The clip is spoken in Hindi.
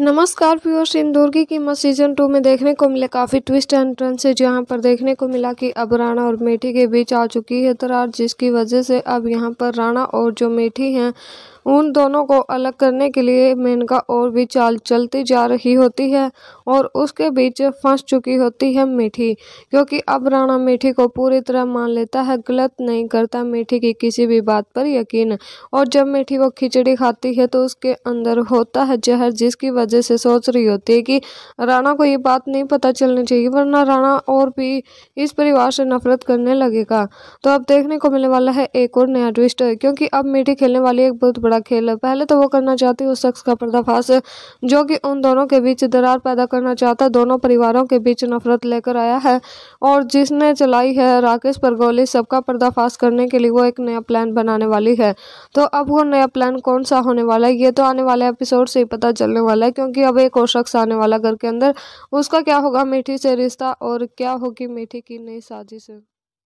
नमस्कार व्यूअर्स इंदौरगी की मत सीजन टू में देखने को मिले काफ़ी ट्विस्ट एंड टर्न से जहाँ पर देखने को मिला कि अब राणा और मेठी के बीच आ चुकी है तरार जिसकी वजह से अब यहाँ पर राणा और जो मेठी हैं उन दोनों को अलग करने के लिए मेनका और भी चाल चलती जा रही होती है और उसके बीच फंस चुकी होती है मीठी क्योंकि अब राणा मीठी को पूरी तरह मान लेता है गलत नहीं करता मीठी की किसी भी बात पर यकीन और जब मीठी वो खिचड़ी खाती है तो उसके अंदर होता है जहर जिसकी वजह से सोच रही होती है कि राणा को ये बात नहीं पता चलनी चाहिए वरना राणा और भी इस परिवार से नफरत करने लगेगा तो अब देखने को मिलने वाला है एक और नया ट्विस्ट क्योंकि अब मीठी खेलने वाली एक बहुत बड़ा का खेल है पहले तो वो करना चाहती उस शख्स का पर्दाफाश जो कि उन दोनों के बीच दरार पैदा करना चाहता दोनों परिवारों के बीच नफरत लेकर आया है और जिसने चलाई है राकेश पर गोली सबका पर्दाफाश करने के लिए वो एक नया प्लान बनाने वाली है तो अब वो नया प्लान कौन सा होने वाला है ये तो आने वाले एपिसोड से ही पता चलने वाला है क्योंकि अब एक और शख्स आने वाला घर के अंदर उसका क्या होगा मीठी से रिश्ता और क्या होगी मीठी की नई साजिश